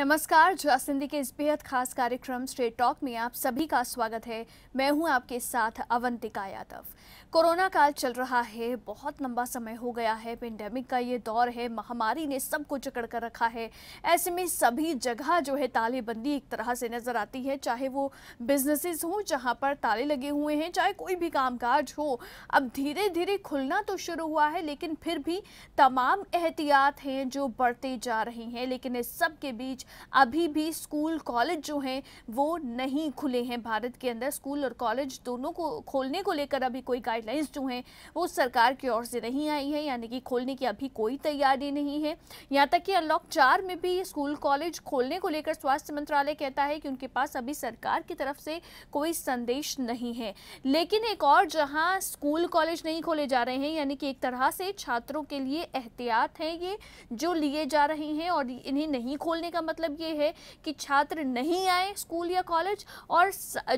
नमस्कार जासिंदी के इस बेहद खास कार्यक्रम स्ट्रेट टॉक में आप सभी का स्वागत है मैं हूं आपके साथ अवंतिका यादव कोरोना काल चल रहा है बहुत लंबा समय हो गया है पेंडेमिक का ये दौर है महामारी ने सबको जकड़ कर रखा है ऐसे में सभी जगह जो है तालेबंदी एक तरह से नज़र आती है चाहे वो बिजनेसेस हों जहाँ पर ताले लगे हुए हैं चाहे कोई भी काम हो अब धीरे धीरे खुलना तो शुरू हुआ है लेकिन फिर भी तमाम एहतियात हैं जो बढ़ते जा रहे हैं लेकिन इस सब के बीच अभी भी स्कूल कॉलेज जो हैं वो नहीं खुले हैं भारत के अंदर स्कूल और कॉलेज दोनों को खोलने को लेकर अभी कोई गाइडलाइंस जो हैं वो सरकार की ओर से नहीं आई है यानी कि खोलने की अभी कोई तैयारी नहीं है यहाँ तक कि अनलॉक चार में भी स्कूल कॉलेज खोलने को लेकर स्वास्थ्य मंत्रालय कहता है कि उनके पास अभी सरकार की तरफ से कोई संदेश नहीं है लेकिन एक और जहाँ स्कूल कॉलेज नहीं खोले जा रहे हैं यानी कि एक तरह से छात्रों के लिए एहतियात हैं ये जो लिए जा रहे हैं और इन्हें नहीं खोलने का मतलब मतलब ये है कि छात्र नहीं आए स्कूल या कॉलेज और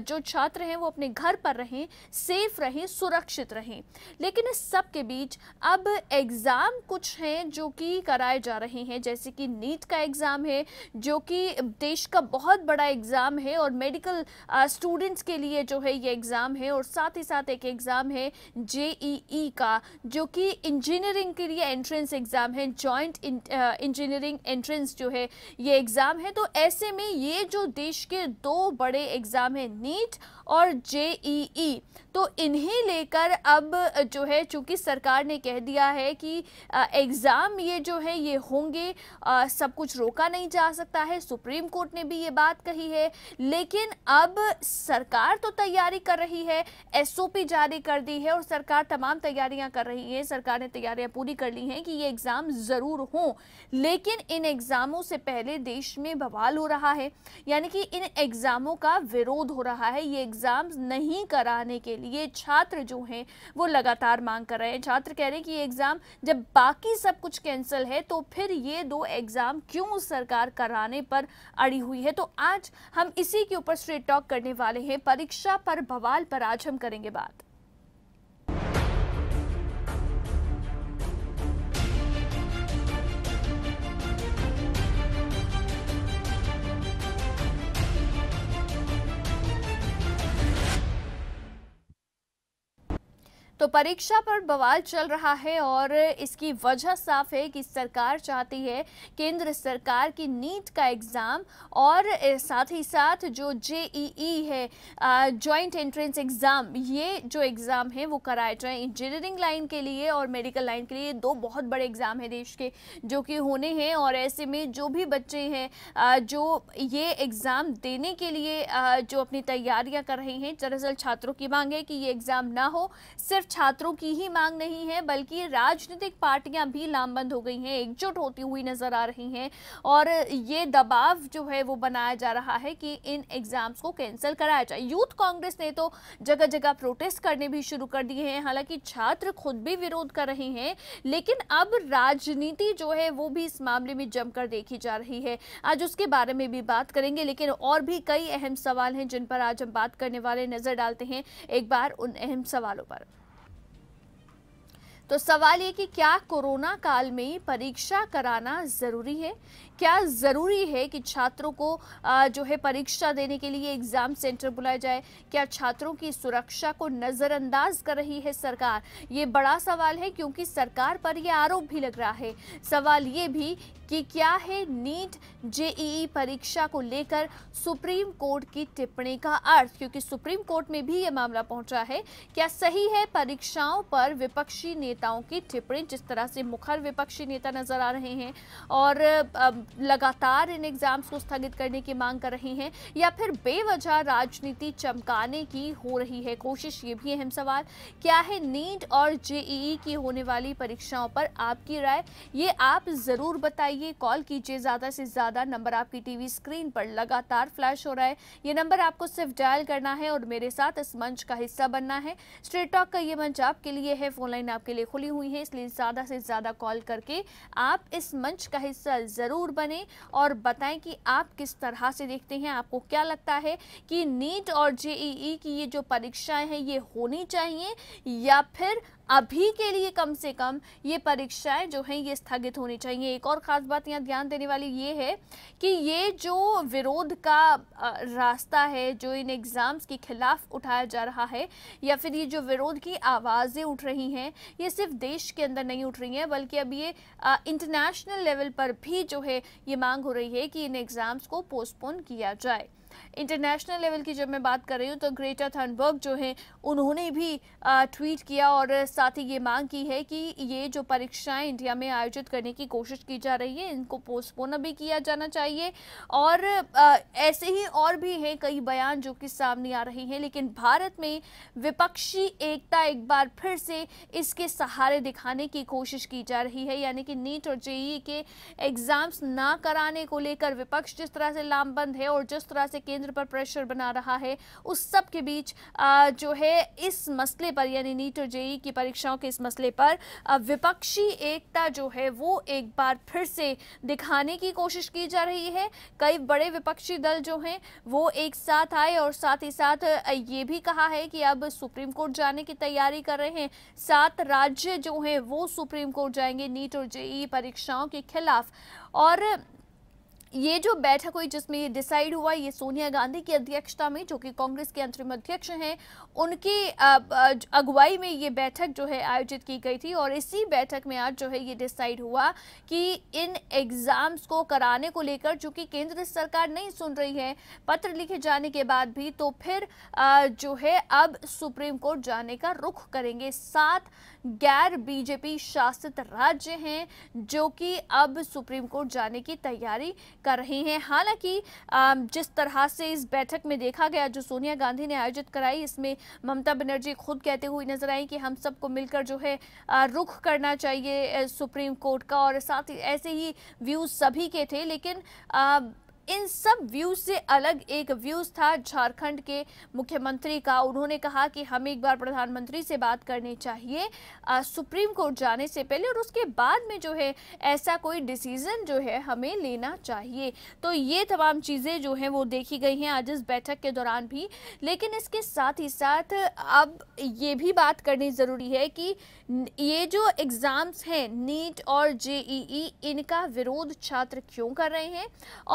जो छात्र हैं वो अपने घर पर रहें सेफ रहें सुरक्षित रहें लेकिन इस सब के बीच अब एग्ज़ाम कुछ हैं जो कि कराए जा रहे हैं जैसे कि नीट का एग्ज़ाम है जो कि देश का बहुत बड़ा एग्ज़ाम है और मेडिकल स्टूडेंट्स के लिए जो है ये एग्ज़ाम है और साथ ही साथ एक एग्ज़ाम है जेईई e e का जो कि इंजीनियरिंग के लिए एंट्रेंस एग्ज़ाम है जॉइंट इंजीनियरिंग एंट्रेंस जो है ये एग्ज़ाम है तो ऐसे में ये जो देश के दो बड़े एग्ज़ाम है नीट और जेईई तो इन्हें लेकर अब जो है चूँकि सरकार ने कह दिया है कि एग्ज़ाम ये जो है ये होंगे आ, सब कुछ रोका नहीं जा सकता है सुप्रीम कोर्ट ने भी ये बात कही है लेकिन अब सरकार तो तैयारी कर रही है एसओपी जारी कर दी है और सरकार तमाम तैयारियां कर रही है सरकार ने तैयारियां पूरी कर ली हैं कि ये एग्ज़ाम ज़रूर हों लेकिन इन एग्ज़ामों से पहले देश में बवाल हो रहा है यानी कि इन एग्ज़ामों का विरोध हो रहा है ये एग्जाम एग्ज़ाम्स नहीं कराने के लिए छात्र जो हैं वो लगातार मांग कर रहे हैं छात्र कह रहे हैं कि ये एग्ज़ाम जब बाकी सब कुछ कैंसिल है तो फिर ये दो एग्ज़ाम क्यों सरकार कराने पर अड़ी हुई है तो आज हम इसी के ऊपर स्ट्रेट टॉक करने वाले हैं परीक्षा पर बवाल पर आज हम करेंगे बात तो परीक्षा पर बवाल चल रहा है और इसकी वजह साफ है कि सरकार चाहती है केंद्र सरकार की नीट का एग्ज़ाम और साथ ही साथ जो जेईई है जॉइंट एंट्रेंस एग्ज़ाम ये जो एग्ज़ाम है वो कराए जाए इंजीनियरिंग लाइन के लिए और मेडिकल लाइन के लिए दो बहुत बड़े एग्ज़ाम है देश के जो कि होने हैं और ऐसे में जो भी बच्चे हैं जो ये एग्ज़ाम देने के लिए जो अपनी तैयारियां कर रहे हैं दरअसल छात्रों की मांग है कि ये एग्ज़ाम ना हो सिर्फ छात्रों की ही मांग नहीं है बल्कि राजनीतिक पार्टियां भी लामबंद हो गई हैं एकजुट होती हुई नजर आ रही हैं और ये दबाव जो है वो बनाया जा रहा है कि इन एग्जाम्स को कैंसिल कराया जाए यूथ कांग्रेस ने तो जगह जगह प्रोटेस्ट करने भी शुरू कर दिए हैं हालांकि छात्र खुद भी विरोध कर रहे हैं लेकिन अब राजनीति जो है वो भी इस मामले में जमकर देखी जा रही है आज उसके बारे में भी बात करेंगे लेकिन और भी कई अहम सवाल हैं जिन पर आज हम बात करने वाले नजर डालते हैं एक बार उन अहम सवालों पर तो सवाल ये कि क्या कोरोना काल में परीक्षा कराना ज़रूरी है क्या ज़रूरी है कि छात्रों को जो है परीक्षा देने के लिए एग्ज़ाम सेंटर बुलाया जाए क्या छात्रों की सुरक्षा को नज़रअंदाज कर रही है सरकार ये बड़ा सवाल है क्योंकि सरकार पर यह आरोप भी लग रहा है सवाल ये भी कि क्या है नीट जेईई परीक्षा को लेकर सुप्रीम कोर्ट की टिप्पणी का अर्थ क्योंकि सुप्रीम कोर्ट में भी ये मामला पहुंचा है क्या सही है परीक्षाओं पर विपक्षी नेताओं की टिप्पणी जिस तरह से मुखर विपक्षी नेता नजर आ रहे हैं और लगातार इन एग्जाम्स को स्थगित करने की मांग कर रहे हैं या फिर बेवजह राजनीति चमकाने की हो रही है कोशिश ये भी अहम सवाल क्या है नीट और जेईई की होने वाली परीक्षाओं पर आपकी राय ये आप ज़रूर बताइए कॉल कीजिए ज़्यादा से ज़्यादा नंबर आपकी टीवी स्क्रीन पर लगातार फ्लैश हो रहा है ये नंबर आपको सिर्फ डायल करना है और मेरे साथ इस मंच का हिस्सा बनना है स्ट्रेट टॉक का ये मंच आपके लिए है फोनलाइन आपके लिए खुली हुई है इसलिए ज़्यादा से ज़्यादा कॉल करके आप इस मंच का हिस्सा ज़रूर बने और बताएं कि आप किस तरह से देखते हैं आपको क्या लगता है कि नीट और जेईई की ये जो परीक्षाएं हैं ये होनी चाहिए या फिर अभी के लिए कम से कम ये परीक्षाएं जो हैं ये स्थगित होनी चाहिए एक और ख़ास बात यहाँ ध्यान देने वाली ये है कि ये जो विरोध का रास्ता है जो इन एग्ज़ाम्स के ख़िलाफ़ उठाया जा रहा है या फिर ये जो विरोध की आवाज़ें उठ रही हैं ये सिर्फ देश के अंदर नहीं उठ रही हैं बल्कि अब ये इंटरनेशनल लेवल पर भी जो है ये मांग हो रही है कि इन एग्ज़ाम्स को पोस्टपोन किया जाए इंटरनेशनल लेवल की जब मैं बात कर रही हूँ तो ग्रेटा थनबर्ग जो है उन्होंने भी ट्वीट किया और साथ ही ये मांग की है कि ये जो परीक्षाएं इंडिया में आयोजित करने की कोशिश की जा रही है इनको पोस्टपोन भी किया जाना चाहिए और ऐसे ही और भी हैं कई बयान जो कि सामने आ रहे हैं लेकिन भारत में विपक्षी एकता एक बार फिर से इसके सहारे दिखाने की कोशिश की जा रही है यानी कि नीट और जेई के एग्ज़ाम्स ना कराने को लेकर विपक्ष जिस तरह से लामबंद है और जिस तरह से केंद्र पर प्रेशर बना रहा है उस सब के बीच जो है इस मसले पर यानी नीट और जेई की परीक्षाओं के इस मसले पर विपक्षी एकता जो है वो एक बार फिर से दिखाने की कोशिश की जा रही है कई बड़े विपक्षी दल जो हैं वो एक साथ आए और साथ ही साथ ये भी कहा है कि अब सुप्रीम कोर्ट जाने की तैयारी कर रहे हैं सात राज्य जो हैं वो सुप्रीम कोर्ट जाएंगे नीट और जेई परीक्षाओं के खिलाफ और ये जो बैठक हुई जिसमें ये डिसाइड हुआ ये सोनिया गांधी की अध्यक्षता में जो कि कांग्रेस के अंतरिम अध्यक्ष हैं उनकी अगुवाई में ये बैठक जो है आयोजित की गई थी और इसी बैठक में आज जो है ये डिसाइड हुआ कि इन एग्ज़ाम्स को कराने को लेकर जो कि केंद्र सरकार नहीं सुन रही है पत्र लिखे जाने के बाद भी तो फिर जो है अब सुप्रीम कोर्ट जाने का रुख करेंगे सात गैर बीजेपी शासित राज्य हैं जो कि अब सुप्रीम कोर्ट जाने की तैयारी कर रहे हैं हालांकि जिस तरह से इस बैठक में देखा गया जो सोनिया गांधी ने आयोजित कराई इसमें ममता बनर्जी खुद कहते हुए नजर आई कि हम सबको मिलकर जो है रुख करना चाहिए सुप्रीम कोर्ट का और साथ ही ऐसे ही व्यूज सभी के थे लेकिन इन सब व्यूज से अलग एक व्यूज था झारखंड के मुख्यमंत्री का उन्होंने कहा कि हमें एक बार प्रधानमंत्री से बात करनी चाहिए आ, सुप्रीम कोर्ट जाने से पहले और उसके बाद में जो है ऐसा कोई डिसीजन जो है हमें लेना चाहिए तो ये तमाम चीज़ें जो हैं वो देखी गई हैं आज इस बैठक के दौरान भी लेकिन इसके साथ ही साथ अब ये भी बात करनी ज़रूरी है कि ये जो एग्ज़ाम्स हैं नीट और जेईई इनका विरोध छात्र क्यों कर रहे हैं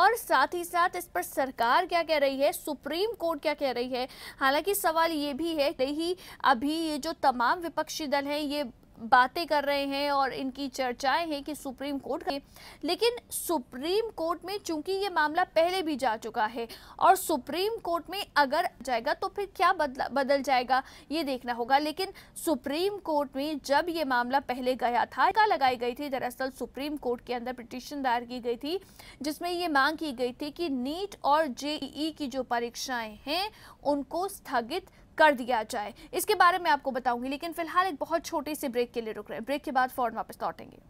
और साथ साथ ही साथ इस पर सरकार क्या कह रही है सुप्रीम कोर्ट क्या कह रही है हालांकि सवाल ये भी है ही अभी ये जो तमाम विपक्षी दल हैं ये बातें कर रहे हैं और इनकी चर्चाएं हैं कि सुप्रीम कोर्ट के लेकिन सुप्रीम कोर्ट में चूंकि ये मामला पहले भी जा चुका है और सुप्रीम कोर्ट में अगर जाएगा तो फिर क्या बदल बदल जाएगा ये देखना होगा लेकिन सुप्रीम कोर्ट में जब ये मामला पहले गया था क्या लगाई गई थी दरअसल सुप्रीम कोर्ट के अंदर पिटिशन दायर की गई थी जिसमें ये मांग की गई थी कि नीट और जेईई की जो परीक्षाएँ हैं उनको स्थगित कर दिया जाए इसके बारे में आपको बताऊंगी लेकिन फिलहाल एक बहुत छोटे से ब्रेक के लिए रुक रहे हैं ब्रेक के बाद फौरन वापस लौटेंगे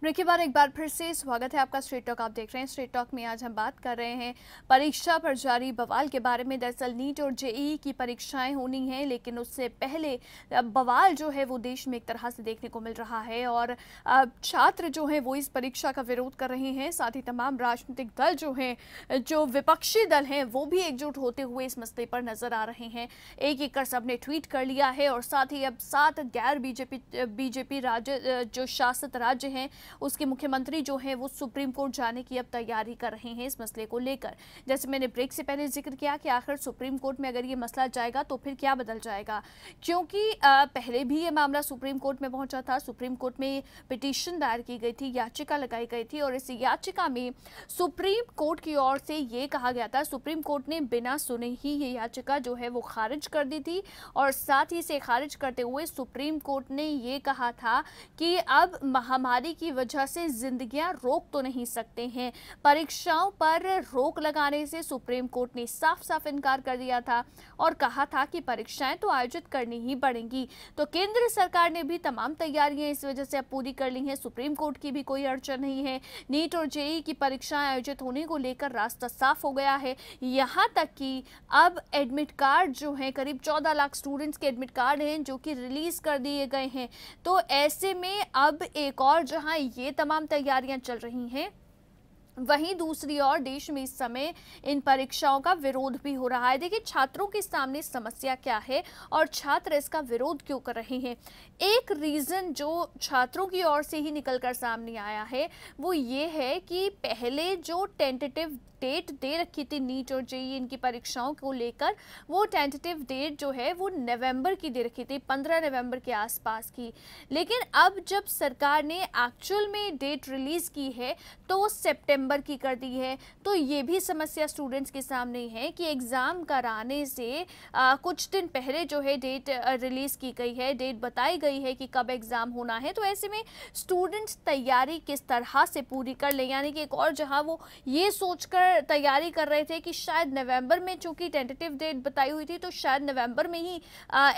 ब्रेक के बाद एक बार फिर से स्वागत है आपका स्ट्रीट टॉक आप देख रहे हैं स्ट्रीट टॉक में आज हम बात कर रहे हैं परीक्षा पर जारी बवाल के बारे में दरअसल नीट और जेई की परीक्षाएं होनी हैं लेकिन उससे पहले बवाल जो है वो देश में एक तरह से देखने को मिल रहा है और छात्र जो हैं वो इस परीक्षा का विरोध कर रहे हैं साथ ही तमाम राजनीतिक दल जो हैं जो विपक्षी दल हैं वो भी एकजुट होते हुए इस मसले पर नजर आ रहे हैं एक एक कर सबने ट्वीट कर लिया है और साथ ही अब सात गैर बीजेपी बीजेपी राज्य जो शासित राज्य हैं उसके मुख्यमंत्री जो है वो सुप्रीम कोर्ट जाने की अब तैयारी कर रहे हैं इस मसले को लेकर जैसे मैंने ब्रेक से पहले जिक्र किया कि आखिर सुप्रीम कोर्ट में अगर ये मसला जाएगा तो फिर क्या बदल जाएगा क्योंकि पहले भी ये मामला सुप्रीम कोर्ट में पहुंचा था सुप्रीम कोर्ट में पिटिशन दायर की गई थी याचिका लगाई गई थी और इस याचिका में सुप्रीम कोर्ट की ओर से ये कहा गया था सुप्रीम कोर्ट ने बिना सुने ही ये याचिका जो है वो खारिज कर दी थी और साथ ही इसे खारिज करते हुए सुप्रीम कोर्ट ने ये कहा था कि अब महामारी की वजह से जिंदगियां रोक तो नहीं सकते हैं परीक्षाओं पर रोक लगाने से सुप्रीम कोर्ट ने साफ साफ इनकार कर दिया था और कहा था कि परीक्षाएं तो आयोजित करनी ही पड़ेंगी तो केंद्र सरकार ने भी तमाम तैयारियां इस वजह से अब पूरी कर ली हैं सुप्रीम कोर्ट की भी कोई अड़चन नहीं है नीट और जेई की परीक्षाएं आयोजित होने को लेकर रास्ता साफ हो गया है यहाँ तक कि अब एडमिट कार्ड जो है करीब चौदह लाख स्टूडेंट्स के एडमिट कार्ड हैं जो कि रिलीज कर दिए गए हैं तो ऐसे में अब एक और जहां ये तमाम तैयारियां चल रही हैं वहीं दूसरी ओर देश में इस समय इन परीक्षाओं का विरोध भी हो रहा है देखिए छात्रों के सामने समस्या क्या है और छात्र इसका विरोध क्यों कर रहे हैं एक रीज़न जो छात्रों की ओर से ही निकलकर सामने आया है वो ये है कि पहले जो टेंटेटिव डेट दे रखी थी नीट और जेई इनकी परीक्षाओं को लेकर वो टेंटेटिव डेट जो है वो नवंबर की दे रखी थी 15 नवंबर के आसपास की लेकिन अब जब सरकार ने एक्चुअल में डेट रिलीज़ की है तो सेप्टेम्बर की कर दी है तो ये भी समस्या स्टूडेंट्स के सामने है कि एग्ज़ाम कराने से आ, कुछ दिन पहले जो है डेट रिलीज़ की गई है डेट बताई गई है कि कब एग्ज़ाम होना है तो ऐसे में स्टूडेंट्स तैयारी किस तरह से पूरी कर ले यानी कि एक और जहाँ वो ये सोचकर तैयारी कर रहे थे कि शायद नवंबर में चूंकि टेंटेटिव डेट बताई हुई थी तो शायद नवंबर में ही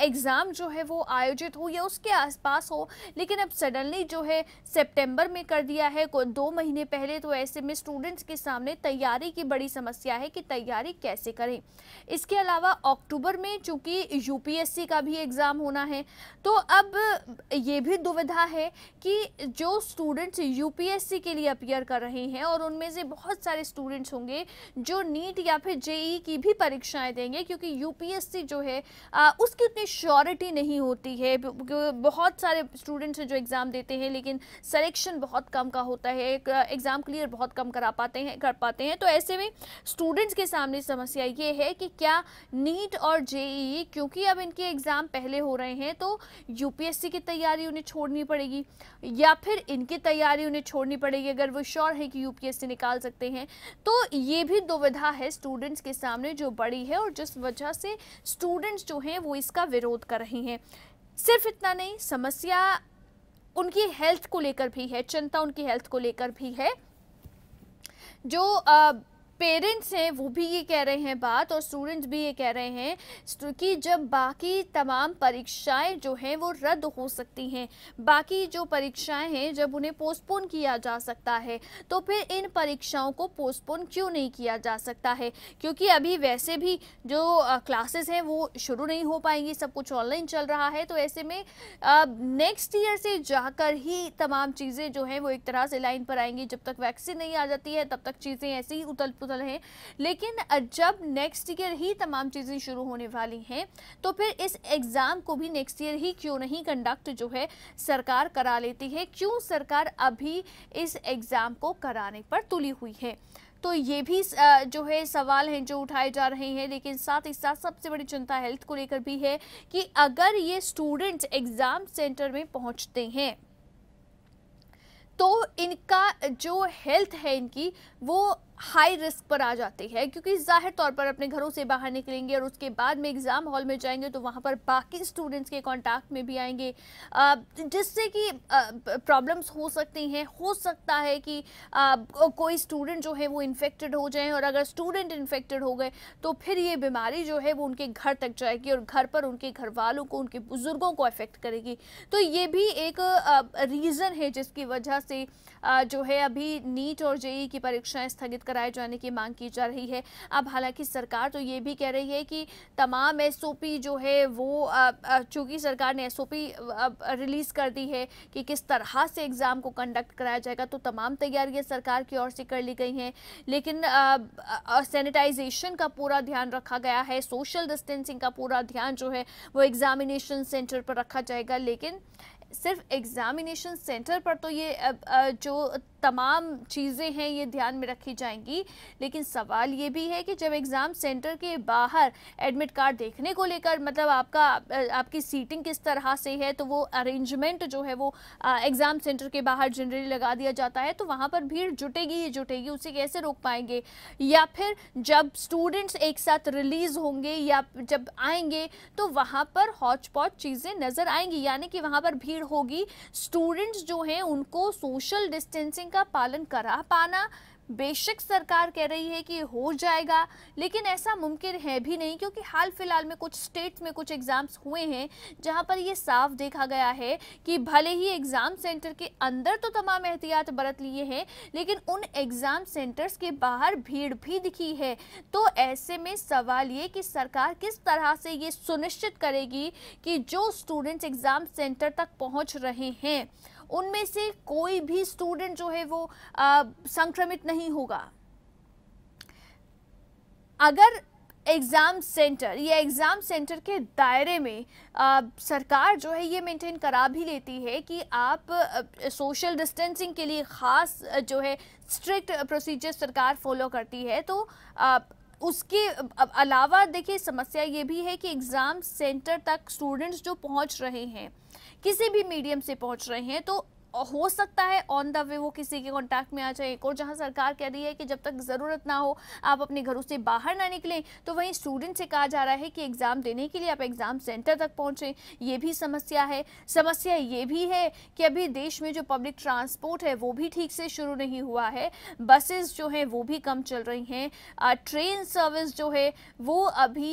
एग्ज़ाम जो है वो आयोजित हो या उसके आसपास हो लेकिन अब सडनली जो है सितंबर में कर दिया है दो महीने पहले तो ऐसे में स्टूडेंट्स के सामने तैयारी की बड़ी समस्या है कि तैयारी कैसे करें इसके अलावा अक्टूबर में चूंकि यूपीएससी का भी एग्ज़ाम होना है तो अब ये भी दुविधा है कि जो स्टूडेंट्स यूपीएससी के लिए अपियर कर रहे हैं और उनमें से बहुत सारे स्टूडेंट्स होंगे जो नीट या फिर जेई की भी परीक्षाएं देंगे क्योंकि यूपीएससी जो है आ, उसकी उतनी श्योरिटी नहीं होती है बहुत सारे स्टूडेंट्स हैं जो एग्ज़ाम देते हैं लेकिन सलेक्शन बहुत कम का होता है एग्ज़ाम क्लियर बहुत कम करा पाते हैं कर पाते हैं तो ऐसे में स्टूडेंट्स के सामने समस्या ये है कि क्या नीट और जेई क्योंकि अब इनके एग्ज़ाम पहले हो रहे हैं तो यूपीएससी की तैयारी उन्हें छोड़नी पड़ेगी या फिर इनकी तैयारी उन्हें छोड़नी पड़ेगी अगर वो श्योर है कि यूपीएससी निकाल सकते हैं तो ये भी दुविधा है स्टूडेंट्स के सामने जो बड़ी है और जिस वजह से स्टूडेंट्स जो हैं वो इसका विरोध कर रहे हैं सिर्फ इतना नहीं समस्या उनकी हेल्थ को लेकर भी है चिंता उनकी हेल्थ को लेकर भी है जो आ, पेरेंट्स हैं वो भी ये कह रहे हैं बात और स्टूडेंट्स भी ये कह रहे हैं कि जब बाकी तमाम परीक्षाएं जो हैं वो रद्द हो सकती हैं बाकी जो परीक्षाएं हैं जब उन्हें पोस्टपोन किया जा सकता है तो फिर इन परीक्षाओं को पोस्टपोन क्यों नहीं किया जा सकता है क्योंकि अभी वैसे भी जो क्लासेस हैं वो शुरू नहीं हो पाएंगी सब कुछ ऑनलाइन चल रहा है तो ऐसे में नेक्स्ट ईयर से जाकर ही तमाम चीज़ें जो हैं वो एक तरह से लाइन पर आएंगी जब तक वैक्सीन नहीं आ जाती है तब तक चीज़ें ऐसी ही उतल हॉस्पिटल है लेकिन जब नेक्स्ट ईयर ही तमाम चीज़ें शुरू होने वाली हैं तो फिर इस एग्ज़ाम को भी नेक्स्ट ईयर ही क्यों नहीं कंडक्ट जो है सरकार करा लेती है क्यों सरकार अभी इस एग्ज़ाम को कराने पर तुली हुई है तो ये भी जो है सवाल हैं जो उठाए जा रहे हैं लेकिन साथ ही साथ सबसे बड़ी चिंता हेल्थ को लेकर भी है कि अगर ये स्टूडेंट्स एग्ज़ाम सेंटर में पहुंचते हैं तो इनका जो हेल्थ है इनकी वो हाई रिस्क पर आ जाती है क्योंकि जाहिर तौर पर अपने घरों से बाहर निकलेंगे और उसके बाद में एग्ज़ाम हॉल में जाएंगे तो वहाँ पर बाकी स्टूडेंट्स के कांटेक्ट में भी आएंगे जिससे कि प्रॉब्लम्स हो सकती हैं हो सकता है कि कोई स्टूडेंट जो है वो इन्फेक्टेड हो जाए और अगर स्टूडेंट इन्फेक्टेड हो गए तो फिर ये बीमारी जो है वो उनके घर तक जाएगी और घर पर उनके घर वालों को उनके बुज़ुर्गों को अफेक्ट करेगी तो ये भी एक रीज़न है जिसकी वजह से जो है अभी नीट और जेई की परीक्षाएँ स्थगित कराए जाने की मांग की जा रही है अब हालांकि सरकार तो ये भी कह रही है कि तमाम एस जो है वो चूँकि सरकार ने एस रिलीज़ कर दी है कि किस तरह से एग्ज़ाम को कंडक्ट कराया जाएगा तो तमाम तैयारियाँ सरकार की ओर से कर ली गई हैं लेकिन सैनिटाइजेशन का पूरा ध्यान रखा गया है सोशल डिस्टेंसिंग का पूरा ध्यान जो है वो एग्ज़ामिनेशन सेंटर पर रखा जाएगा लेकिन सिर्फ एग्ज़ामिनेशन सेंटर पर तो ये जो तमाम चीज़ें हैं ये ध्यान में रखी जाएंगी लेकिन सवाल ये भी है कि जब एग्ज़ाम सेंटर के बाहर एडमिट कार्ड देखने को लेकर मतलब आपका आपकी सीटिंग किस तरह से है तो वो अरेंजमेंट जो है वो एग्ज़ाम सेंटर के बाहर जनरली लगा दिया जाता है तो वहाँ पर भीड़ जुटेगी ही जुटेगी उसे कैसे रोक पाएंगे या फिर जब स्टूडेंट्स एक साथ रिलीज़ होंगे या जब आएंगे तो वहाँ पर हॉचपॉच चीज़ें नज़र आएंगी यानी कि वहाँ पर भीड़ भीड़ होगी स्टूडेंट्स जो हैं उनको सोशल डिस्टेंसिंग का पालन करा पाना बेशक सरकार कह रही है कि हो जाएगा लेकिन ऐसा मुमकिन है भी नहीं क्योंकि हाल फिलहाल में कुछ स्टेट्स में कुछ एग्ज़ाम्स हुए हैं जहां पर ये साफ देखा गया है कि भले ही एग्ज़ाम सेंटर के अंदर तो तमाम एहतियात बरत लिए हैं लेकिन उन एग्ज़ाम सेंटर्स के बाहर भीड़ भी दिखी है तो ऐसे में सवाल ये कि सरकार किस तरह से ये सुनिश्चित करेगी कि जो स्टूडेंट्स एग्ज़ाम सेंटर तक पहुँच रहे हैं उनमें से कोई भी स्टूडेंट जो है वो आ, संक्रमित नहीं होगा अगर एग्ज़ाम सेंटर या एग्ज़ाम सेंटर के दायरे में आ, सरकार जो है ये मेंटेन करा भी लेती है कि आप आ, सोशल डिस्टेंसिंग के लिए ख़ास जो है स्ट्रिक्ट प्रोसीजर सरकार फॉलो करती है तो आ, उसके अलावा देखिए समस्या ये भी है कि एग्ज़ाम सेंटर तक स्टूडेंट्स जो पहुंच रहे हैं किसी भी मीडियम से पहुंच रहे हैं तो हो सकता है ऑन द वे वो किसी के कांटेक्ट में आ जाए एक और जहां सरकार कह रही है कि जब तक ज़रूरत ना हो आप अपने घरों से बाहर ना निकलें तो वहीं स्टूडेंट से कहा जा रहा है कि एग्ज़ाम देने के लिए आप एग्ज़ाम सेंटर तक पहुंचे ये भी समस्या है समस्या ये भी है कि अभी देश में जो पब्लिक ट्रांसपोर्ट है वो भी ठीक से शुरू नहीं हुआ है बसेस जो हैं वो भी कम चल रही हैं ट्रेन सर्विस जो है वो अभी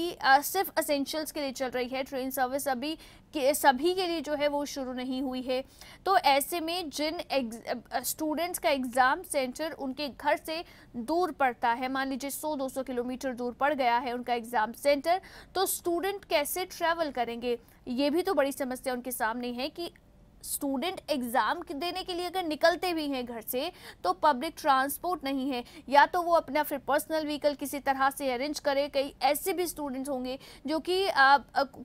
सिर्फ असेंशियल्स के लिए चल रही है ट्रेन सर्विस अभी सभी के लिए जो है वो शुरू नहीं हुई है तो ऐसे में जिन स्टूडेंट्स का एग्ज़ाम सेंटर उनके घर से दूर पड़ता है मान लीजिए 100-200 किलोमीटर दूर पड़ गया है उनका एग्ज़ाम सेंटर तो स्टूडेंट कैसे ट्रैवल करेंगे ये भी तो बड़ी समस्या उनके सामने है कि स्टूडेंट एग्ज़ाम देने के लिए अगर निकलते भी हैं घर से तो पब्लिक ट्रांसपोर्ट नहीं है या तो वो अपना फिर पर्सनल व्हीकल किसी तरह से अरेंज करे कई ऐसे भी स्टूडेंट्स होंगे जो कि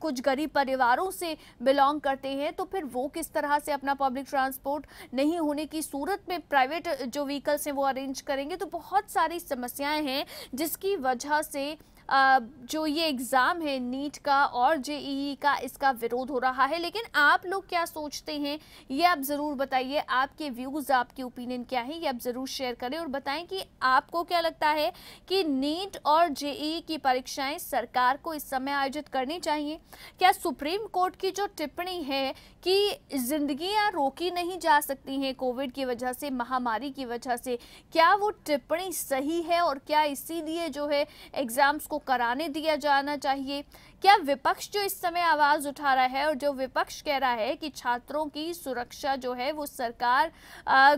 कुछ गरीब परिवारों से बिलोंग करते हैं तो फिर वो किस तरह से अपना पब्लिक ट्रांसपोर्ट नहीं होने की सूरत में प्राइवेट जो व्हीकल्स हैं वो अरेंज करेंगे तो बहुत सारी समस्याएँ हैं जिसकी वजह से जो ये एग्ज़ाम है नीट का और जेई का इसका विरोध हो रहा है लेकिन आप लोग क्या सोचते हैं ये आप ज़रूर बताइए आपके व्यूज़ आपके ओपिनियन क्या है ये आप ज़रूर शेयर करें और बताएं कि आपको क्या लगता है कि नीट और जेई की परीक्षाएं सरकार को इस समय आयोजित करनी चाहिए क्या सुप्रीम कोर्ट की जो टिप्पणी है कि जिंदगियां रोकी नहीं जा सकती हैं कोविड की वजह से महामारी की वजह से क्या वो टिप्पणी सही है और क्या इसीलिए जो है एग्ज़ाम्स को कराने दिया जाना चाहिए क्या विपक्ष जो इस समय आवाज़ उठा रहा है और जो विपक्ष कह रहा है कि छात्रों की सुरक्षा जो है वो सरकार आ,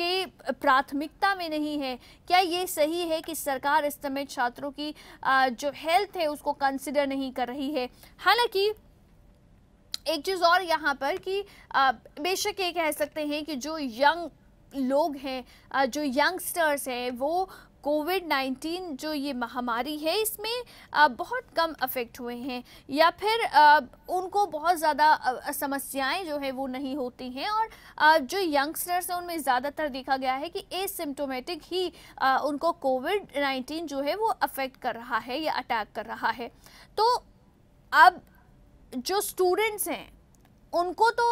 के प्राथमिकता में नहीं है क्या ये सही है कि सरकार इस समय छात्रों की जो हेल्थ है उसको कंसिडर नहीं कर रही है हालांकि एक चीज़ और यहाँ पर कि बेशक ये कह सकते हैं कि जो यंग लोग हैं जो यंगस्टर्स हैं वो कोविड 19 जो ये महामारी है इसमें बहुत कम अफेक्ट हुए हैं या फिर उनको बहुत ज़्यादा समस्याएं जो है वो नहीं होती हैं और जो यंगस्टर्स हैं उनमें ज़्यादातर देखा गया है कि एसिम्टोमेटिक ही उनको कोविड 19 जो है वो अफेक्ट कर रहा है या अटैक कर रहा है तो अब जो स्टूडेंट्स हैं उनको तो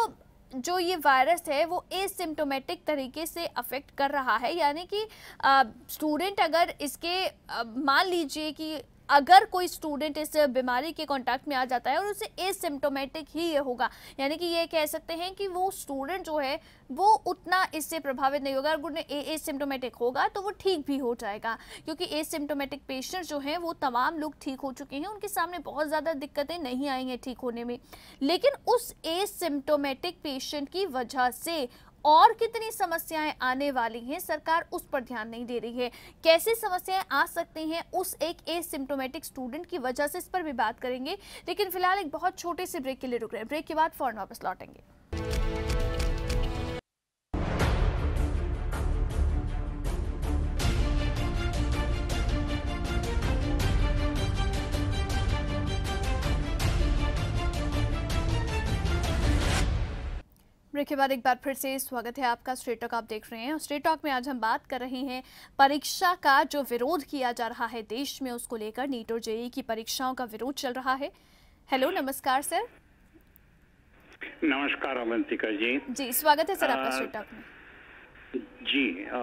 जो ये वायरस है वो एसिम्टोमेटिक तरीके से अफेक्ट कर रहा है यानी कि स्टूडेंट अगर इसके मान लीजिए कि अगर कोई स्टूडेंट इस बीमारी के कॉन्टैक्ट में आ जाता है और उसे एसिम्टोमेटिक ही ये होगा यानी कि ये कह सकते हैं कि वो स्टूडेंट जो है वो उतना इससे प्रभावित नहीं होगा अगर एसिम्टोमेटिक होगा तो वो ठीक भी हो जाएगा क्योंकि एसिम्टोमेटिक पेशेंट जो हैं वो तमाम लोग ठीक हो चुके हैं उनके सामने बहुत ज़्यादा दिक्कतें नहीं आई हैं ठीक होने में लेकिन उस एसिम्टोमेटिक पेशेंट की वजह से और कितनी समस्याएं आने वाली हैं सरकार उस पर ध्यान नहीं दे रही है कैसी समस्याएं आ सकती हैं उस एक एसिम्टोमेटिक स्टूडेंट की वजह से इस पर भी बात करेंगे लेकिन फिलहाल एक बहुत छोटे से ब्रेक के लिए रुक रहे हैं ब्रेक के बाद फौरन वापस लौटेंगे ब्रेक के बाद एक बार फिर से स्वागत है आपका स्ट्रेट टॉक आप देख रहे हैं स्ट्रेट टॉक में आज हम बात कर रहे हैं परीक्षा का जो विरोध किया जा रहा है देश में उसको लेकर नीट और जेई की परीक्षाओं का विरोध चल रहा है हेलो नमस्कार सर नमस्कार अवंतिका जी जी स्वागत है सर आपका स्ट्रेट टॉक में जी आ,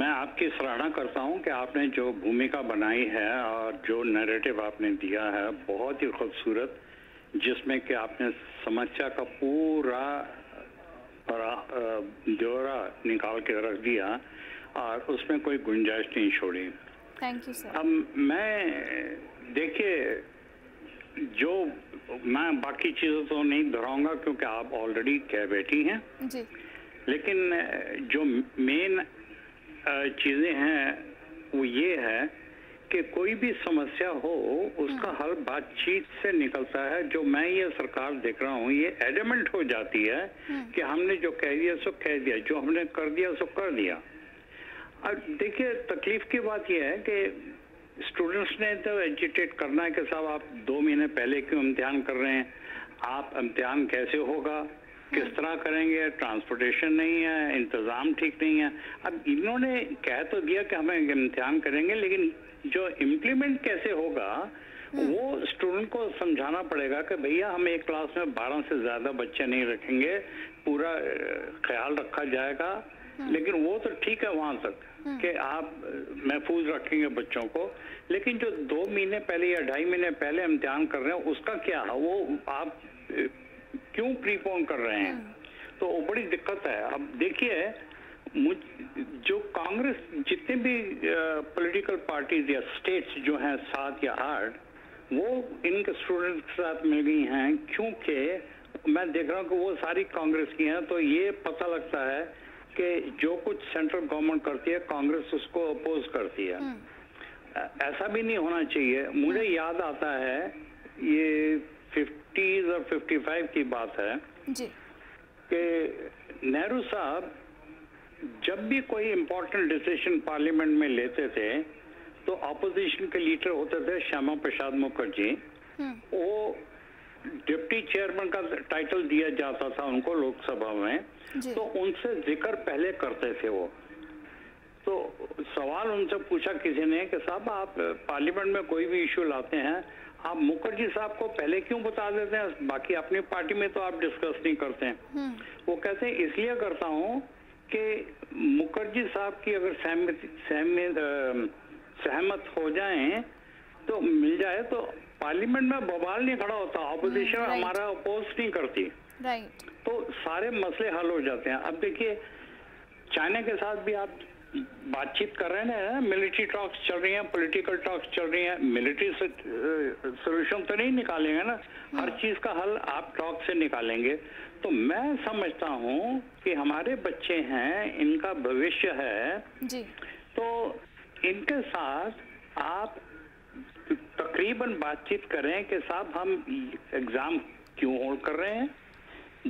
मैं आपकी सराहना करता हूँ कि आपने जो भूमिका बनाई है और जो नैरेटिव आपने दिया है बहुत ही खूबसूरत जिसमें कि आपने समस्या का पूरा परा ब्यौरा निकाल के रख दिया और उसमें कोई गुंजाइश नहीं छोड़ी थैंक यू सर अब मैं देखिए जो मैं बाकी चीजों तो नहीं दोहराऊंगा क्योंकि आप ऑलरेडी कह बैठी हैं जी लेकिन जो मेन चीज़ें हैं वो ये है कि कोई भी समस्या हो उसका हाँ। हल बातचीत से निकलता है जो मैं ये सरकार देख रहा हूँ ये एडमेंट हो जाती है हाँ। कि हमने जो कह दिया सो कह दिया जो हमने कर दिया सो कर दिया अब देखिए तकलीफ की बात यह है कि स्टूडेंट्स ने तो एजुटेट करना है कि साहब आप दो महीने पहले क्यों इम्तिहान कर रहे हैं आप इम्तिहान कैसे होगा किस हाँ। तरह करेंगे ट्रांसपोर्टेशन नहीं है इंतज़ाम ठीक नहीं है अब इन्होंने कह तो दिया कि हमें इम्तिहान करेंगे लेकिन जो इम्प्लीमेंट कैसे होगा हम्म। वो स्टूडेंट को समझाना पड़ेगा कि भैया हम एक क्लास में बारह से ज्यादा बच्चे नहीं रखेंगे पूरा ख्याल रखा जाएगा हम्म। लेकिन वो तो ठीक है वहां तक हम्म। कि आप महफूज रखेंगे बच्चों को लेकिन जो दो महीने पहले या ढाई महीने पहले इम्तिहान कर रहे हैं उसका क्या है वो आप क्यों प्रीपोन कर रहे हैं तो बड़ी दिक्कत है अब देखिए जो कांग्रेस जितने भी पॉलिटिकल पार्टीज या स्टेट्स जो हैं सात या आठ वो इनके स्टूडेंट्स के साथ मिल गई हैं क्योंकि मैं देख रहा हूँ कि वो सारी कांग्रेस की हैं तो ये पता लगता है कि जो कुछ सेंट्रल गवर्नमेंट करती है कांग्रेस उसको अपोज करती है हम्म। ऐसा भी नहीं होना चाहिए मुझे हम्म। याद आता है ये फिफ्टीज और फिफ्टी फाइव की बात है कि नेहरू साहब जब भी कोई इम्पोर्टेंट डिसीजन पार्लियामेंट में लेते थे तो अपोजिशन के लीडर होते थे श्यामा प्रसाद मुखर्जी हम्म। वो डिप्टी चेयरमैन का टाइटल दिया जाता था उनको लोकसभा में तो उनसे जिक्र पहले करते थे वो तो सवाल उनसे पूछा किसी ने कि साहब आप पार्लियामेंट में कोई भी इश्यू लाते हैं आप मुखर्जी साहब को पहले क्यों बता देते हैं बाकी अपनी पार्टी में तो आप डिस्कस नहीं करते हैं हम्म। वो कहते हैं इसलिए करता हूँ कि मुखर्जी साहब की अगर सहमत सहमत सहमत हो जाए तो मिल जाए तो पार्लियामेंट में बवाल नहीं खड़ा होता ऑपोजिशन hmm, हमारा अपोज नहीं करती तो सारे मसले हल हो जाते हैं अब देखिए चाइना के साथ भी आप बातचीत कर रहे हैं ना मिलिट्री टॉक्स चल रही हैं पॉलिटिकल टॉक्स चल रही हैं मिलिट्री सोल्यूशन तो नहीं निकालेंगे ना hmm. हर चीज का हल आप टॉक से निकालेंगे तो मैं समझता हूँ कि हमारे बच्चे हैं इनका भविष्य है जी। तो इनके साथ आप तकरीबन बातचीत करें कि साहब हम एग्जाम क्यों होल्ड कर रहे हैं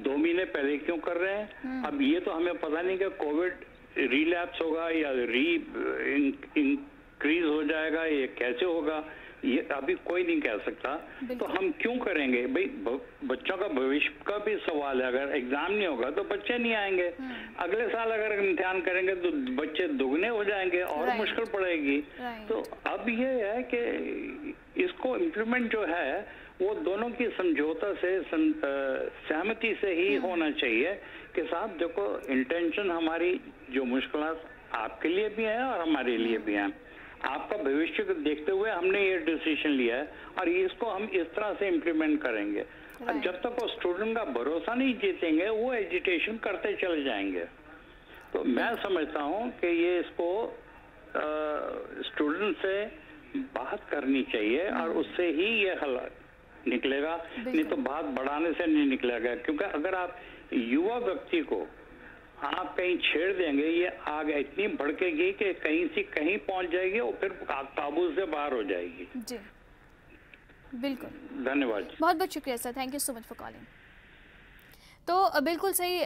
दो महीने पहले क्यों कर रहे हैं हम्म। अब ये तो हमें पता नहीं कि कोविड रिलैप्स होगा या री इंक्रीज हो जाएगा ये कैसे होगा ये अभी कोई नहीं कह सकता तो हम क्यों करेंगे भाई बच्चों का भविष्य का भी सवाल है अगर एग्जाम नहीं होगा तो बच्चे नहीं आएंगे हम्म। अगले साल अगर इम्तिहान करेंगे तो बच्चे दुगने हो जाएंगे और मुश्किल पड़ेगी तो अब ये है कि इसको इम्प्लीमेंट जो है वो दोनों की समझौता से सहमति से ही हम्म। होना चाहिए कि साहब देखो इंटेंशन हमारी जो मुश्किल आपके लिए भी है और हमारे लिए भी है आपका भविष्य को देखते हुए हमने ये डिसीजन लिया है और इसको हम इस तरह से इम्प्लीमेंट करेंगे और जब तक वो स्टूडेंट का भरोसा नहीं जीतेंगे वो एजिटेशन करते चले जाएंगे तो मैं समझता हूँ कि ये इसको स्टूडेंट से बात करनी चाहिए और hmm. उससे ही ये हल निकलेगा नहीं तो बात बढ़ाने से नहीं निकलेगा क्योंकि अगर आप युवा व्यक्ति को आप कहीं छेड़ देंगे ये आग इतनी भड़केगी कि कहीं से कहीं पहुंच जाएगी और फिर काबू से बाहर हो जाएगी जी बिल्कुल धन्यवाद बहुत बहुत शुक्रिया sir thank you so much for calling तो बिल्कुल सही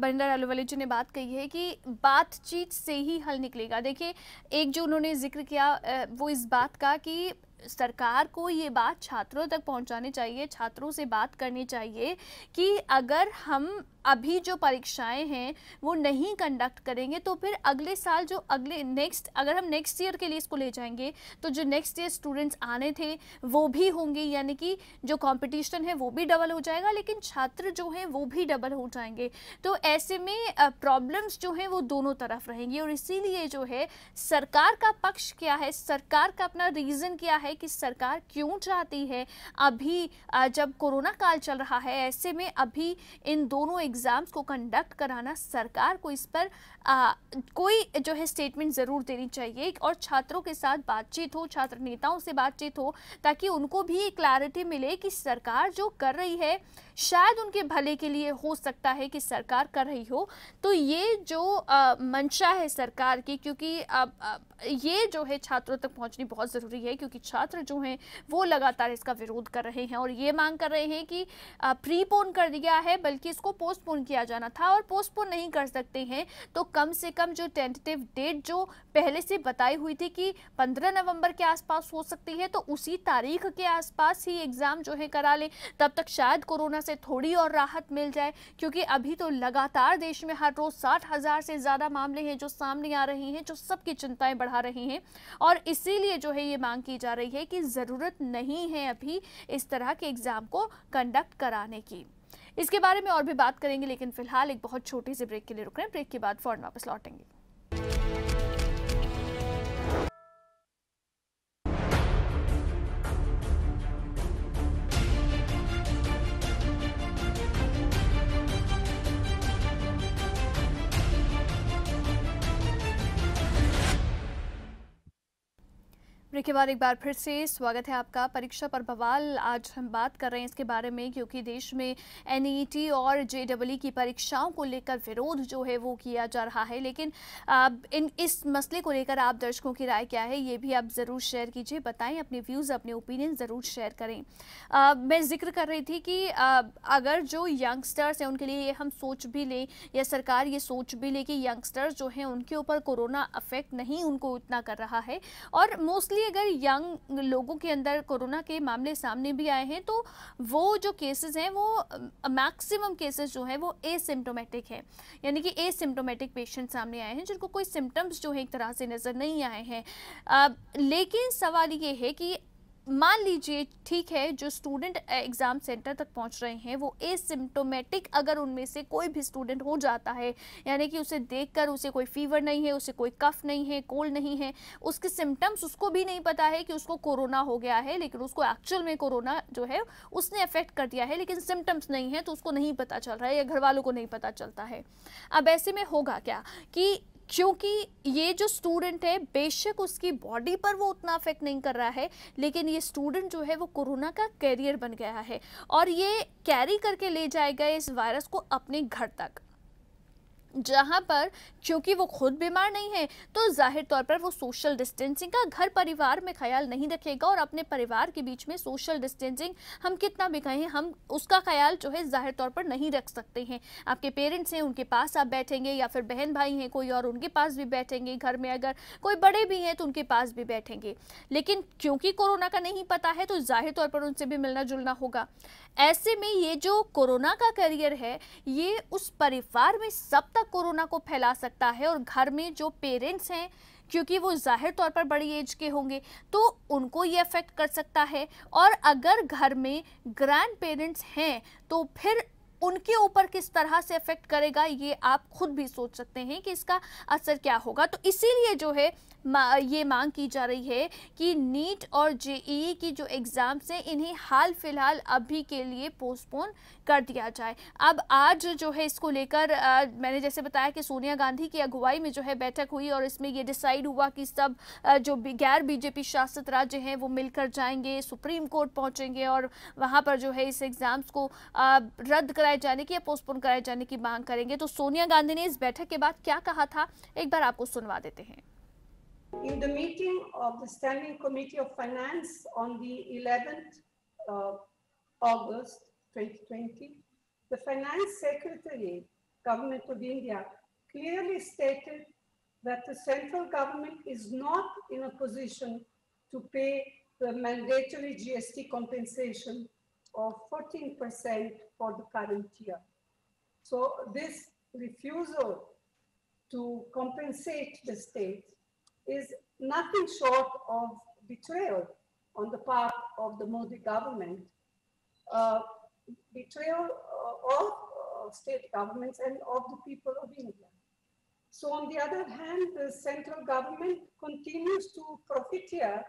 बरिंदर आलूवाली जी ने बात कही है कि बातचीत से ही हल निकलेगा देखिए एक जो उन्होंने जिक्र किया वो इस बात का कि सरकार को ये बात छात्रों तक पहुंचानी चाहिए छात्रों से बात करनी चाहिए कि अगर हम अभी जो परीक्षाएं हैं वो नहीं कंडक्ट करेंगे तो फिर अगले साल जो अगले नेक्स्ट अगर हम नेक्स्ट ईयर के लिए इसको ले जाएंगे तो जो नेक्स्ट ईयर स्टूडेंट्स आने थे वो भी होंगे यानी कि जो कॉम्पिटिशन है वो भी डबल हो जाएगा लेकिन छात्र जो हैं वो भी डबल हो जाएंगे तो ऐसे में प्रॉब्लम्स जो हैं वो दोनों तरफ रहेंगी और इसीलिए जो है सरकार का पक्ष क्या है सरकार का अपना रीज़न क्या है कि सरकार क्यों चाहती है अभी जब कोरोना काल चल रहा है ऐसे में अभी इन दोनों एग्जाम एग्ज़ाम्स को कंडक्ट कराना सरकार को इस पर आ, कोई जो है स्टेटमेंट ज़रूर देनी चाहिए और छात्रों के साथ बातचीत हो छात्र नेताओं से बातचीत हो ताकि उनको भी क्लैरिटी मिले कि सरकार जो कर रही है शायद उनके भले के लिए हो सकता है कि सरकार कर रही हो तो ये जो मंशा है सरकार की क्योंकि अब ये जो है छात्रों तक पहुंचनी बहुत ज़रूरी है क्योंकि छात्र जो हैं वो लगातार इसका विरोध कर रहे हैं और ये मांग कर रहे हैं कि प्रीपोन कर दिया है बल्कि इसको पोस्टपोन किया जाना था और पोस्टपोन नहीं कर सकते हैं तो कम से कम जो टेंटेटिव डेट जो पहले से बताई हुई थी कि 15 नवंबर के आसपास हो सकती है तो उसी तारीख के आसपास ही एग्ज़ाम जो है करा लें तब तक शायद कोरोना से थोड़ी और राहत मिल जाए क्योंकि अभी तो लगातार देश में हर रोज साठ हज़ार से ज़्यादा मामले हैं जो सामने आ रहे हैं जो सबकी चिंताएं बढ़ा रही हैं और इसीलिए जो है ये मांग की जा रही है कि ज़रूरत नहीं है अभी इस तरह के एग्ज़ाम को कंडक्ट कराने की इसके बारे में और भी बात करेंगे लेकिन फिलहाल एक बहुत छोटी सी ब्रेक के लिए रुक रहे हैं ब्रेक के बाद फ़ौरन वापस लौटेंगे के बाद एक बार फिर से स्वागत है आपका परीक्षा पर बवाल आज हम बात कर रहे हैं इसके बारे में क्योंकि देश में एन e और जे e की परीक्षाओं को लेकर विरोध जो है वो किया जा रहा है लेकिन आप इन इस मसले को लेकर आप दर्शकों की राय क्या है ये भी आप ज़रूर शेयर कीजिए बताएं अपने व्यूज़ अपने ओपिनियन ज़रूर शेयर करें आ, मैं जिक्र कर रही थी कि आ, अगर जो यंगस्टर्स हैं उनके लिए हम सोच भी लें या सरकार ये सोच भी ले कि यंगस्टर्स जो हैं उनके ऊपर कोरोना अफेक्ट नहीं उनको इतना कर रहा है और मोस्टली अगर यंग लोगों के अंदर कोरोना के मामले सामने भी आए हैं तो वो जो केसेस हैं वो मैक्सिमम केसेस जो है वो एसिम्टोमेटिक है यानी कि एसिम्टोमेटिक पेशेंट सामने आए हैं जिनको कोई सिम्टम्स जो है एक तरह से नज़र नहीं आए हैं लेकिन सवाल ये है कि मान लीजिए ठीक है जो स्टूडेंट एग्ज़ाम सेंटर तक पहुंच रहे हैं वो एसिम्टोमेटिक अगर उनमें से कोई भी स्टूडेंट हो जाता है यानी कि उसे देखकर उसे कोई फीवर नहीं है उसे कोई कफ नहीं है कोल्ड नहीं है उसके सिम्टम्स उसको भी नहीं पता है कि उसको कोरोना हो गया है लेकिन उसको एक्चुअल में कोरोना जो है उसने अफेक्ट कर दिया है लेकिन सिम्टम्स नहीं है तो उसको नहीं पता चल रहा है या घर वालों को नहीं पता चलता है अब ऐसे में होगा क्या कि क्योंकि ये जो स्टूडेंट है बेशक उसकी बॉडी पर वो उतना अफेक्ट नहीं कर रहा है लेकिन ये स्टूडेंट जो है वो कोरोना का कैरियर बन गया है और ये कैरी करके ले जाएगा इस वायरस को अपने घर तक जहां पर क्योंकि वो खुद बीमार नहीं है तो जाहिर तौर पर वो सोशल डिस्टेंसिंग का घर परिवार में ख्याल नहीं रखेगा और अपने परिवार के बीच में सोशल डिस्टेंसिंग हम कितना भी कहें हम उसका ख्याल जो है जाहिर तौर पर नहीं रख सकते हैं आपके पेरेंट्स हैं उनके पास आप बैठेंगे या फिर बहन भाई हैं कोई और उनके पास भी बैठेंगे घर में अगर कोई बड़े भी हैं तो उनके पास भी बैठेंगे लेकिन क्योंकि कोरोना का नहीं पता है तो जाहिर तौर पर उनसे भी मिलना जुलना होगा ऐसे में ये जो कोरोना का करियर है ये उस परिवार में सब तक कोरोना को फैला सकता है और घर में जो पेरेंट्स हैं क्योंकि वो जाहिर तौर पर बड़ी एज के होंगे तो उनको ये अफेक्ट कर सकता है और अगर घर में ग्रैंड पेरेंट्स हैं तो फिर उनके ऊपर किस तरह से अफेक्ट करेगा ये आप खुद भी सोच सकते हैं कि इसका असर क्या होगा तो इसीलिए जो है ये मांग की जा रही है कि नीट और जेई की जो एग्ज़ाम्स हैं इन्हें हाल फिलहाल अभी के लिए पोस्टपोन कर दिया जाए अब आज जो है इसको लेकर मैंने जैसे बताया कि सोनिया गांधी की अगुवाई में जो है बैठक हुई और इसमें ये डिसाइड हुआ कि सब जो गैर बीजेपी शासित राज्य हैं वो मिलकर जाएंगे सुप्रीम कोर्ट पहुंचेंगे और वहाँ पर जो है इस एग्ज़ाम्स को रद्द कराए जाने की या पोस्टपोन कराए जाने की मांग करेंगे तो सोनिया गांधी ने इस बैठक के बाद क्या कहा था एक बार आपको सुनवा देते हैं In the meeting of the Standing Committee of Finance on the 11th of uh, August 2020, the Finance Secretary, Government of India, clearly stated that the central government is not in a position to pay the mandatory GST compensation of 14% for the current year. So this refusal to compensate the state is nothing short of betrayal on the part of the Modi government, uh, betrayal uh, of uh, state governments and of the people of India. So on the other hand, the central government continues to profiteer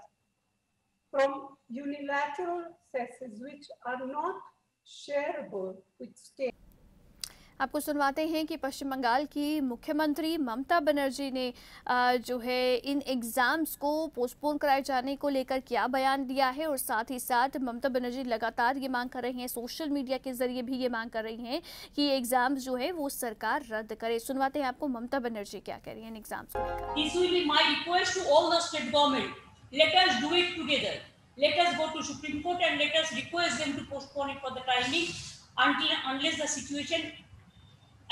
from unilateral cesses which are not shareable with states. आपको सुनवाते हैं कि पश्चिम बंगाल की मुख्यमंत्री ममता बनर्जी ने जो है इन exams को postpone कराए जाने को लेकर क्या बयान दिया है और साथ ही साथ ममता बनर्जी लगातार ये मांग कर रही हैं सोशल मीडिया के ज़रिए भी ये मांग कर रही हैं कि ये एग्ज़ाम्स जो है वो सरकार रद्द करे सुनवाते हैं आपको ममता बनर्जी क्या कह रही है इन एग्ज़ाम्स को लेकर let us go to supreme court and let us request them to postpone it for the timing until unless the situation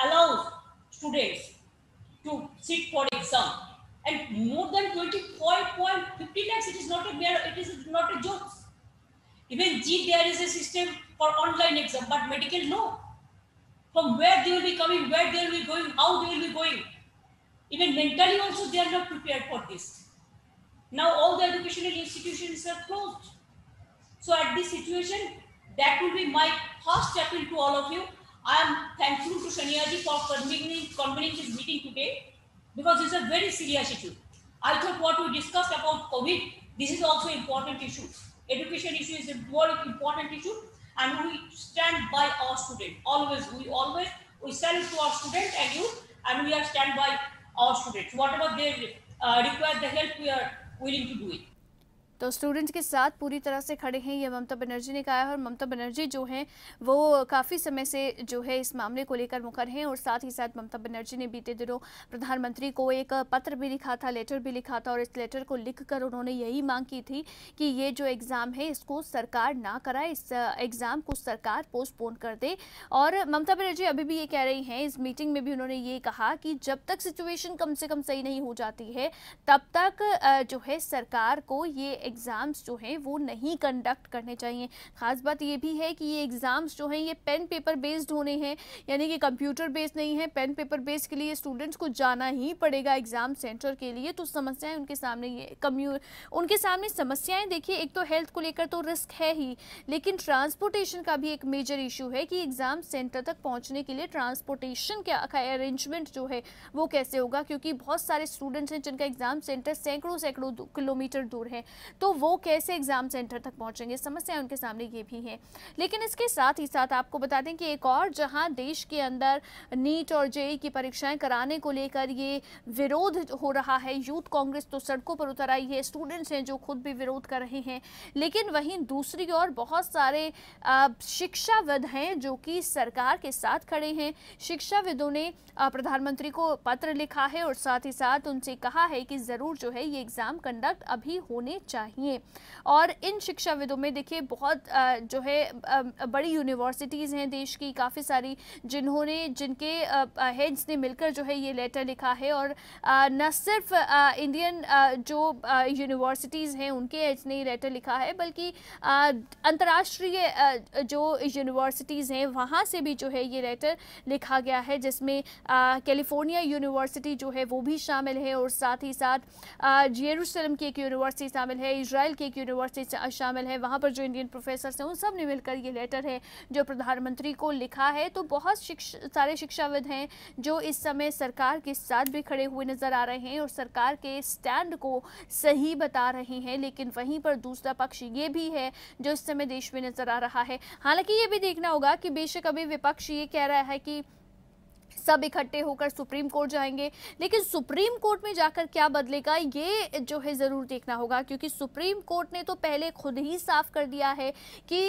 allows students to sit for exam and more than 25.50 lakhs it is not a mere it is not a joke even G, there is a system for online exam, but medical, no. From where they will be coming, where they will be going, how they will be going. Even mentally also, they are not prepared for this. Now all the educational institutions are closed. So at this situation, that will be my first appeal to all of you. I am thankful to Shaniaji for convening, convening this meeting today because it's a very serious issue. I thought what we discussed about COVID, this is also important issue. Education issue is a very important issue and we stand by our student. Always, we always, we stand to our student and you and we are stand by our students. Whatever they uh, require the help, we are willing to do it. तो students के साथ पूरी तरह से खड़े हैं ये ममता बनर्जी ने कहा है और ममता बनर्जी जो हैं वो काफ़ी समय से जो है इस मामले को लेकर मुखर हैं और साथ ही साथ ममता बनर्जी ने बीते दिनों प्रधानमंत्री को एक पत्र भी लिखा था लेटर भी लिखा था और इस लेटर को लिख कर उन्होंने यही मांग की थी कि ये जो एग्ज़ाम है इसको सरकार ना कराए इस एग्ज़ाम को सरकार पोस्टपोन कर दे और ममता बनर्जी अभी भी ये कह रही हैं इस मीटिंग में भी उन्होंने ये कहा कि जब तक सिचुएशन कम से कम सही नहीं हो जाती है तब तक जो है सरकार को ये एग्ज़ाम्स जो हैं वो नहीं कंडक्ट करने चाहिए ख़ास बात ये भी है कि ये एग्ज़ाम्स जो हैं ये पेन पेपर बेस्ड होने हैं यानी कि कंप्यूटर बेस्ड नहीं है पेन पेपर बेस्ड के लिए स्टूडेंट्स को जाना ही पड़ेगा एग्ज़ाम सेंटर के लिए तो समस्याएं उनके सामने ये कम्यू उनके सामने समस्याएं देखिए एक तो हेल्थ को लेकर तो रिस्क है ही लेकिन ट्रांसपोर्टेशन का भी एक मेजर इशू है कि एग्ज़ाम सेंटर तक पहुँचने के लिए ट्रांसपोर्टेशन का अरेंजमेंट जो है वो कैसे होगा क्योंकि बहुत सारे स्टूडेंट्स हैं जिनका एग्ज़ाम सेंटर सैकड़ों सैकड़ों किलोमीटर दूर है तो वो कैसे एग्ज़ाम सेंटर तक पहुँचेंगे समस्याएँ उनके सामने ये भी हैं लेकिन इसके साथ ही साथ आपको बता दें कि एक और जहाँ देश के अंदर नीट और जेई की परीक्षाएँ कराने को लेकर ये विरोध हो रहा है यूथ कांग्रेस तो सड़कों पर उतर आई है स्टूडेंट्स हैं जो खुद भी विरोध कर रहे हैं लेकिन वहीं दूसरी ओर बहुत सारे शिक्षाविद हैं जो कि सरकार के साथ खड़े हैं शिक्षाविदों ने प्रधानमंत्री को पत्र लिखा है और साथ ही साथ उनसे कहा है कि ज़रूर जो है ये एग्ज़ाम कंडक्ट अभी होने चाहिए चाहिए और इन शिक्षाविदों में देखिए बहुत जो है बड़ी यूनिवर्सिटीज़ हैं देश की काफ़ी सारी जिन्होंने जिनके हेड्स ने मिलकर जो है ये लेटर लिखा है और न सिर्फ इंडियन जो यूनिवर्सिटीज़ हैं उनके हेड्स ने ये लेटर लिखा है बल्कि अंतर्राष्ट्रीय जो यूनिवर्सिटीज़ हैं वहाँ से भी जो है ये लेटर लिखा गया है जिसमें कैलिफोर्निया यूनिवर्सिटी जो है वो भी शामिल है और साथ ही साथ जेरूसलम की एक यूनिवर्सिटी शामिल है इसराइल की एक यूनिवर्सिटी से शामिल है वहाँ पर जो इंडियन प्रोफेसर हैं उन सब ने मिलकर ये लेटर है जो प्रधानमंत्री को लिखा है तो बहुत शिक्ष सारे शिक्षाविद हैं जो इस समय सरकार के साथ भी खड़े हुए नज़र आ रहे हैं और सरकार के स्टैंड को सही बता रहे हैं लेकिन वहीं पर दूसरा पक्ष ये भी है जो इस समय देश में नज़र आ रहा है हालांकि ये भी देखना होगा कि बेशक अभी विपक्ष ये कह रहा है कि सब इकट्ठे होकर सुप्रीम कोर्ट जाएंगे लेकिन सुप्रीम कोर्ट में जाकर क्या बदलेगा ये जो है ज़रूर देखना होगा क्योंकि सुप्रीम कोर्ट ने तो पहले खुद ही साफ कर दिया है कि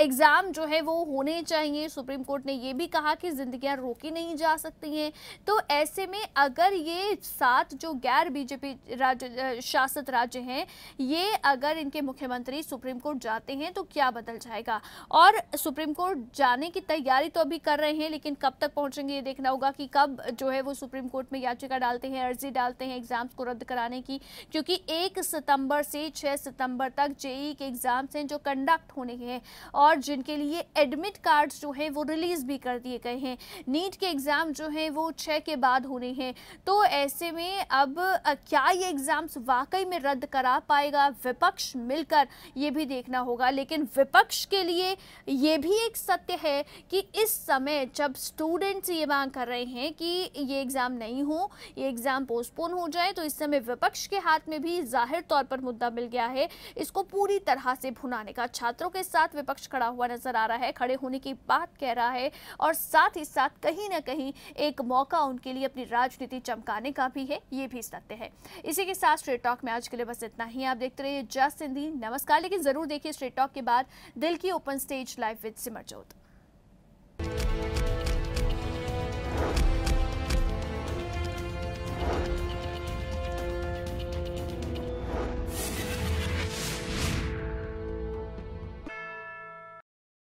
एग्ज़ाम जो है वो होने चाहिए सुप्रीम कोर्ट ने ये भी कहा कि ज़िंदगियां रोकी नहीं जा सकती हैं तो ऐसे में अगर ये सात जो गैर बीजेपी राज्य शासित राज्य हैं ये अगर इनके मुख्यमंत्री सुप्रीम कोर्ट जाते हैं तो क्या बदल जाएगा और सुप्रीम कोर्ट जाने की तैयारी तो अभी कर रहे हैं लेकिन कब तक पहुँचेंगे ये देखना होगा कि कब जो है वो सुप्रीम कोर्ट में याचिका डालते हैं अर्जी डालते हैं एग्ज़ाम्स को रद्द कराने की क्योंकि एक सितम्बर से छः सितंबर तक जेई के एग्ज़ाम्स हैं जो कंडक्ट होने हैं और और जिनके लिए एडमिट कार्ड जो हैं वो रिलीज़ भी कर दिए गए हैं नीट के एग्ज़ाम जो हैं वो छः के बाद होने हैं तो ऐसे में अब क्या ये एग्ज़ाम्स वाकई में रद्द करा पाएगा विपक्ष मिलकर ये भी देखना होगा लेकिन विपक्ष के लिए ये भी एक सत्य है कि इस समय जब स्टूडेंट्स ये मांग कर रहे हैं कि ये एग्ज़ाम नहीं हो ये एग्ज़ाम पोस्टपोन हो जाए तो इस समय विपक्ष के हाथ में भी जाहिर तौर पर मुद्दा मिल गया है इसको पूरी तरह से भुनाने का छात्रों के साथ विपक्ष खड़ा हुआ नजर आ रहा है खड़े होने की बात कह रहा है और साथ ही साथ कहीं ना कहीं एक मौका उनके लिए अपनी राजनीति चमकाने का भी है ये भी सत्य है इसी के साथ स्ट्रेट टॉक में आज के लिए बस इतना ही आप देखते रहिए जस्ट सिंधी नमस्कार लेकिन जरूर देखिए स्ट्रेट टॉक के बाद दिल की open stage live with Simarjot Thank